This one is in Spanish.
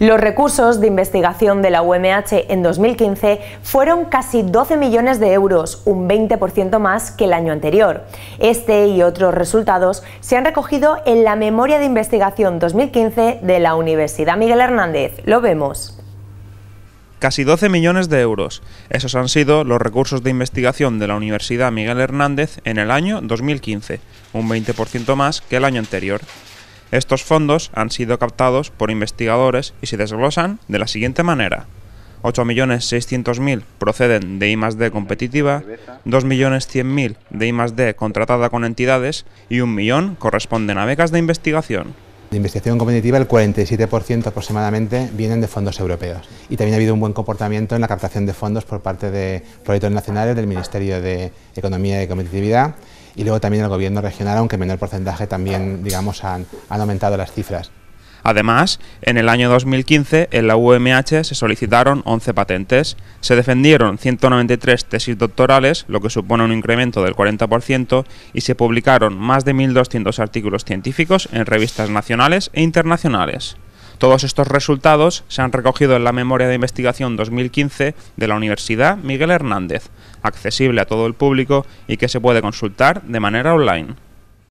Los recursos de investigación de la UMH en 2015 fueron casi 12 millones de euros, un 20% más que el año anterior. Este y otros resultados se han recogido en la Memoria de Investigación 2015 de la Universidad Miguel Hernández. Lo vemos casi 12 millones de euros. Esos han sido los recursos de investigación de la Universidad Miguel Hernández en el año 2015, un 20% más que el año anterior. Estos fondos han sido captados por investigadores y se desglosan de la siguiente manera. 8.600.000 proceden de I+D competitiva, 2.100.000 de I+D contratada con entidades y un millón corresponden a becas de investigación de investigación competitiva, el 47% aproximadamente vienen de fondos europeos. Y también ha habido un buen comportamiento en la captación de fondos por parte de proyectos nacionales del Ministerio de Economía y Competitividad y luego también el gobierno regional, aunque menor porcentaje también digamos, han aumentado las cifras. Además, en el año 2015 en la UMH se solicitaron 11 patentes, se defendieron 193 tesis doctorales, lo que supone un incremento del 40%, y se publicaron más de 1.200 artículos científicos en revistas nacionales e internacionales. Todos estos resultados se han recogido en la Memoria de Investigación 2015 de la Universidad Miguel Hernández, accesible a todo el público y que se puede consultar de manera online.